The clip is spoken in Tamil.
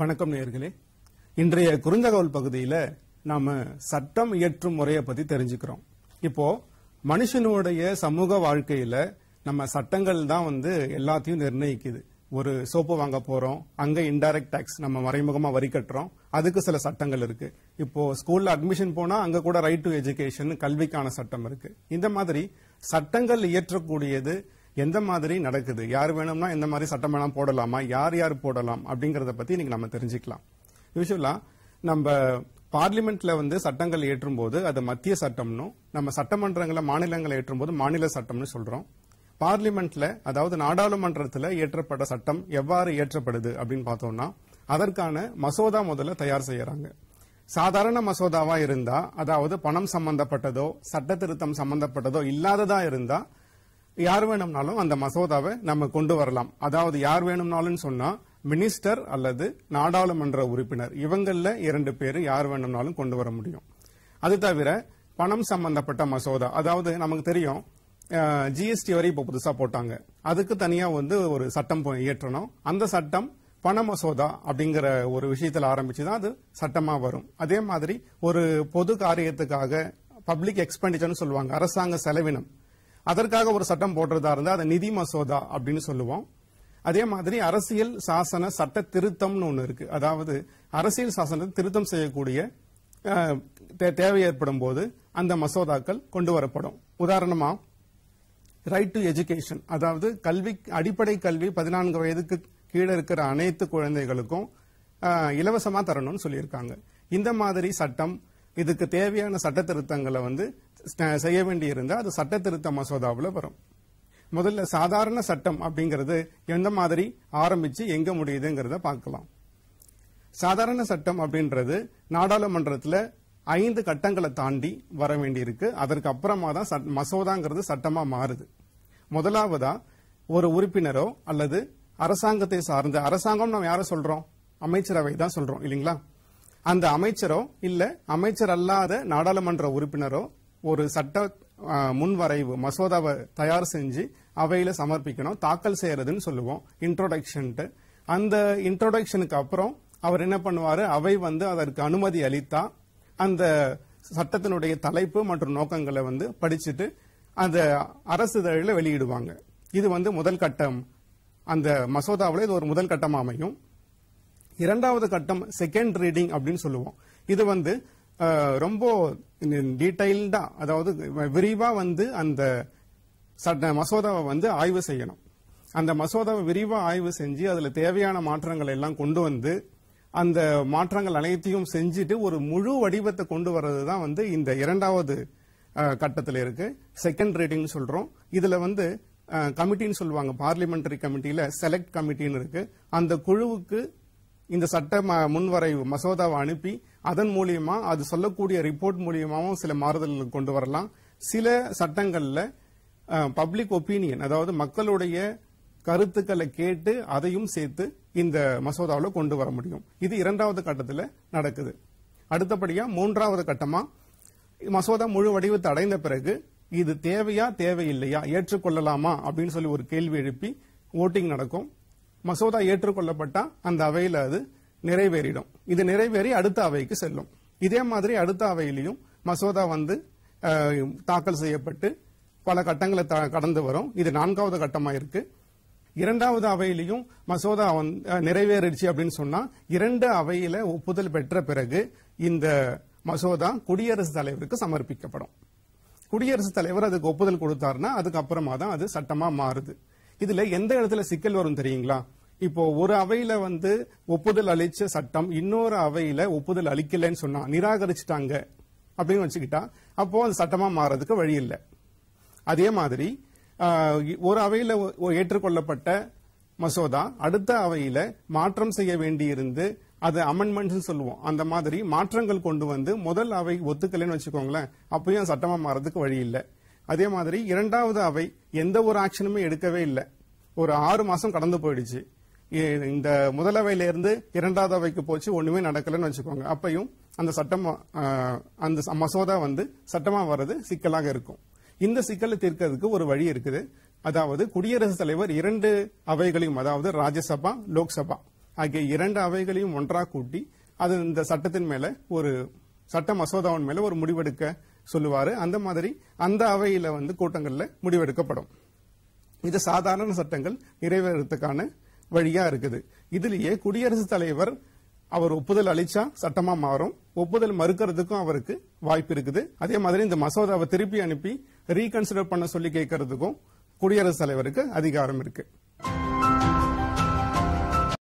வணக்கம் நேர்களே இன்றைய குறுந்தகவல் பகுதியில் நாம் சட்டம் இயற்றும் முறையை பற்றி தெரிஞ்சுக்கிறோம் இப்போ மனுஷனுடைய சமூக வாழ்க்கையில் நம்ம சட்டங்கள் தான் வந்து எல்லாத்தையும் நிர்ணயிக்குது ஒரு சோப்பு வாங்க போகிறோம் அங்கே இன்டைரக்ட் டேக்ஸ் நம்ம மறைமுகமாக வரி கட்டுறோம் அதுக்கு சில சட்டங்கள் இருக்கு இப்போ ஸ்கூல்ல அட்மிஷன் போனால் அங்கே கூட ரைட் டு எஜுகேஷன் கல்விக்கான சட்டம் இருக்கு இந்த மாதிரி சட்டங்கள் இயற்றக்கூடியது எந்த மாதிரி நடக்குது யார் வேணும்னா எந்த மாதிரி சட்டம் வேணாம் போடலாமா யார் யார் போடலாம் அப்படிங்கறத பத்தி இன்னைக்கு நம்ம தெரிஞ்சுக்கலாம் யூஸ்வலா நம்ம பார்லிமெண்ட்ல வந்து சட்டங்கள் ஏற்றும் போது அது மத்திய சட்டம்னும் நம்ம சட்டமன்றங்களை மாநிலங்களை ஏற்றும் போது மாநில சட்டம்னு சொல்றோம் பார்லிமெண்ட்ல அதாவது நாடாளுமன்றத்தில் ஏற்றப்பட்ட சட்டம் எவ்வாறு ஏற்றப்படுது அப்படின்னு பார்த்தோம்னா அதற்கான மசோதா முதல்ல தயார் செய்யறாங்க சாதாரண மசோதாவா இருந்தா அதாவது பணம் சம்பந்தப்பட்டதோ சட்ட திருத்தம் சம்பந்தப்பட்டதோ இல்லாததா இருந்தா யார் வேணும்னாலும் அந்த மசோதாவை நம்ம கொண்டு வரலாம் அதாவது யார் வேணும்னாலும் சொன்னா மினிஸ்டர் அல்லது நாடாளுமன்ற உறுப்பினர் இவங்களில் இரண்டு பேர் யார் வேணும்னாலும் கொண்டு வர முடியும் அது தவிர பணம் சம்பந்தப்பட்ட மசோதா அதாவது நமக்கு தெரியும் ஜிஎஸ்டி வரை இப்போ புதுசாக போட்டாங்க அதுக்கு தனியாக வந்து ஒரு சட்டம் இயற்றணும் அந்த சட்டம் பண மசோதா அப்படிங்கிற ஒரு விஷயத்தில் ஆரம்பிச்சுதான் தான் அது சட்டமாக வரும் அதே மாதிரி ஒரு பொது காரியத்துக்காக பப்ளிக் எக்ஸ்பெண்டிச்சர்னு சொல்லுவாங்க அரசாங்க செலவினம் அதற்காக ஒரு சட்டம் போடுறதா இருந்தால் அதை நிதி மசோதா அப்படின்னு சொல்லுவோம் அதே மாதிரி அரசியல் சாசன சட்ட திருத்தம்னு ஒன்று இருக்கு அதாவது அரசியல் சாசனத்தை திருத்தம் செய்யக்கூடிய தேவை ஏற்படும் போது அந்த மசோதாக்கள் கொண்டு வரப்படும் உதாரணமா ரைட் டு எஜுகேஷன் அதாவது கல்வி அடிப்படை கல்வி பதினான்கு வயதுக்கு கீழே இருக்கிற அனைத்து குழந்தைகளுக்கும் இலவசமா தரணும்னு சொல்லியிருக்காங்க இந்த மாதிரி சட்டம் இதுக்கு தேவையான சட்ட திருத்தங்களை வந்து செய்ய வேண்டி இருந்தால் அது சட்ட திருத்த மசோதாவில் வரும் முதல்ல சாதாரண சட்டம் அப்படிங்கிறது எந்த மாதிரி ஆரம்பிச்சு எங்க முடியுதுங்கிறத பார்க்கலாம் சாதாரண சட்டம் அப்படின்றது நாடாளுமன்றத்தில் ஐந்து கட்டங்களை தாண்டி வர வேண்டியிருக்கு அதற்கு அப்புறமா தான் மசோதாங்கிறது சட்டமா மாறுது முதலாவதா ஒரு உறுப்பினரோ அல்லது அரசாங்கத்தை சார்ந்த அரசாங்கம் நம்ம யாரை சொல்றோம் அமைச்சரவை தான் சொல்றோம் இல்லைங்களா அந்த அமைச்சரோ இல்ல அமைச்சர் அல்லாத நாடாளுமன்ற உறுப்பினரோ ஒரு சட்ட முன்வரைவு மசோதாவை தயார் செஞ்சு அவையில சமர்ப்பிக்கணும் தாக்கல் செய்யறதுன்னு சொல்லுவோம் இன்ட்ரோடக்ஷன் அந்த இன்ட்ரோடக்ஷனுக்கு அப்புறம் அவர் என்ன பண்ணுவாரு அவை வந்து அதற்கு அனுமதி அளித்தா அந்த சட்டத்தினுடைய தலைப்பு மற்றும் நோக்கங்களை வந்து படிச்சுட்டு அந்த அரசு இதழில் வெளியிடுவாங்க இது வந்து முதல் கட்டம் அந்த மசோதாவில் இது ஒரு முதல் கட்டமாக அமையும் இரண்டாவது கட்டம் செகண்ட் ரீடிங் அப்படின்னு சொல்லுவோம் இது வந்து ரொம்ப டீடைல்டா அதாவது விரிவா வந்து அந்த மசோதாவை வந்து ஆய்வு செய்யணும் அந்த மசோதாவை விரிவா ஆய்வு செஞ்சு அதுல தேவையான மாற்றங்கள் எல்லாம் கொண்டு வந்து அந்த மாற்றங்கள் அனைத்தையும் செஞ்சுட்டு ஒரு முழு வடிவத்தை கொண்டு வர்றது தான் வந்து இந்த இரண்டாவது கட்டத்தில் இருக்கு செகண்ட் ரீடிங் சொல்றோம் இதுல வந்து கமிட்டின்னு சொல்லுவாங்க பார்லிமெண்டரி கமிட்டியில செலக்ட் கமிட்டின்னு இருக்கு அந்த குழுவுக்கு இந்த சட்ட முன்வரைவு மசோதாவை அனுப்பி அதன் மூலியமா அது சொல்லக்கூடிய ரிப்போர்ட் மூலியமாவும் சில மாறுதல்கள் கொண்டு வரலாம் சில சட்டங்கள்ல பப்ளிக் ஒப்பீனியன் அதாவது மக்களுடைய கருத்துக்களை கேட்டு அதையும் சேர்த்து இந்த மசோதாவில் கொண்டு வர முடியும் இது இரண்டாவது கட்டத்தில் நடக்குது அடுத்தபடியா மூன்றாவது கட்டமா மசோதா முழு வடிவத்தை அடைந்த பிறகு இது தேவையா தேவையில்லையா ஏற்றுக்கொள்ளலாமா அப்படின்னு சொல்லி ஒரு கேள்வி எழுப்பி ஓட்டிங் நடக்கும் மசோதா ஏற்றுக்கொள்ளப்பட்டா அந்த அவையில் அது நிறைவேறிடும் இது நிறைவேறி அடுத்த அவைக்கு செல்லும் இதே மாதிரி அடுத்த அவையிலையும் மசோதா வந்து தாக்கல் செய்யப்பட்டு பல கட்டங்களை கடந்து வரும் இது நான்காவது கட்டமாக இருக்கு இரண்டாவது அவையிலையும் மசோதா நிறைவேறிடுச்சு அப்படின்னு சொன்னா இரண்டு அவையில ஒப்புதல் பெற்ற பிறகு இந்த மசோதா குடியரசுத் தலைவருக்கு சமர்ப்பிக்கப்படும் குடியரசுத் தலைவர் அதுக்கு ஒப்புதல் கொடுத்தாருன்னா அதுக்கப்புறமா தான் அது சட்டமா மாறுது இதுல எந்த இடத்துல சிக்கல் வரும் தெரியுங்களா இப்போ ஒரு அவையில வந்து ஒப்புதல் அளிச்ச சட்டம் இன்னொரு அவையில ஒப்புதல் அளிக்கலன்னு சொன்னா நிராகரிச்சுட்டாங்க அப்படின்னு வச்சுக்கிட்டா அப்போ அந்த சட்டமா மாறதுக்கு வழி இல்லை அதே மாதிரி ஒரு அவையில ஏற்றுக்கொள்ளப்பட்ட மசோதா அடுத்த அவையில மாற்றம் செய்ய வேண்டியிருந்து அது அமெண்ட்மெண்ட் சொல்லுவோம் அந்த மாதிரி மாற்றங்கள் கொண்டு வந்து முதல் அவை ஒத்துக்கலைன்னு வச்சுக்கோங்களேன் அப்பயும் சட்டமா மாறதுக்கு வழி இல்லை அதே மாதிரி இரண்டாவது அவை எந்த ஒரு ஆக்ஷனுமே எடுக்கவே இல்லை ஒரு ஆறு மாசம் கடந்து போயிடுச்சு இந்த இருந்து இரண்டாவது அவைக்கு போச்சு ஒண்ணுமே நடக்கலன்னு வச்சுக்கோங்க அப்பையும் அந்த சட்டம் அந்த மசோதா வந்து சட்டமா வர்றது சிக்கலாக இருக்கும் இந்த சிக்கலை தீர்க்கிறதுக்கு ஒரு வழி இருக்குது அதாவது குடியரசுத் தலைவர் இரண்டு அவைகளையும் அதாவது ராஜ்யசபா லோக்சபா ஆகிய இரண்டு அவைகளையும் ஒன்றாக கூட்டி அது இந்த சட்டத்தின் மேல ஒரு சட்ட மசோதாவின் மேல ஒரு முடிவெடுக்க சொல்லுவாரு அந்த மாதிரி அந்த அவையில வந்து கூட்டங்கள்ல முடிவெடுக்கப்படும் இது சாதாரண சட்டங்கள் நிறைவேறதுக்கான வழியா இருக்குது இதுலயே குடியரசுத் தலைவர் அவர் ஒப்புதல் அளிச்சா சட்டமா மாறும் ஒப்புதல் மறுக்கிறதுக்கும் அவருக்கு வாய்ப்பு இருக்குது அதே மாதிரி இந்த மசோதாவை திருப்பி அனுப்பி ரீகன்சிடர் பண்ண சொல்லி கேட்கறதுக்கும் குடியரசுத் தலைவருக்கு அதிகாரம் இருக்கு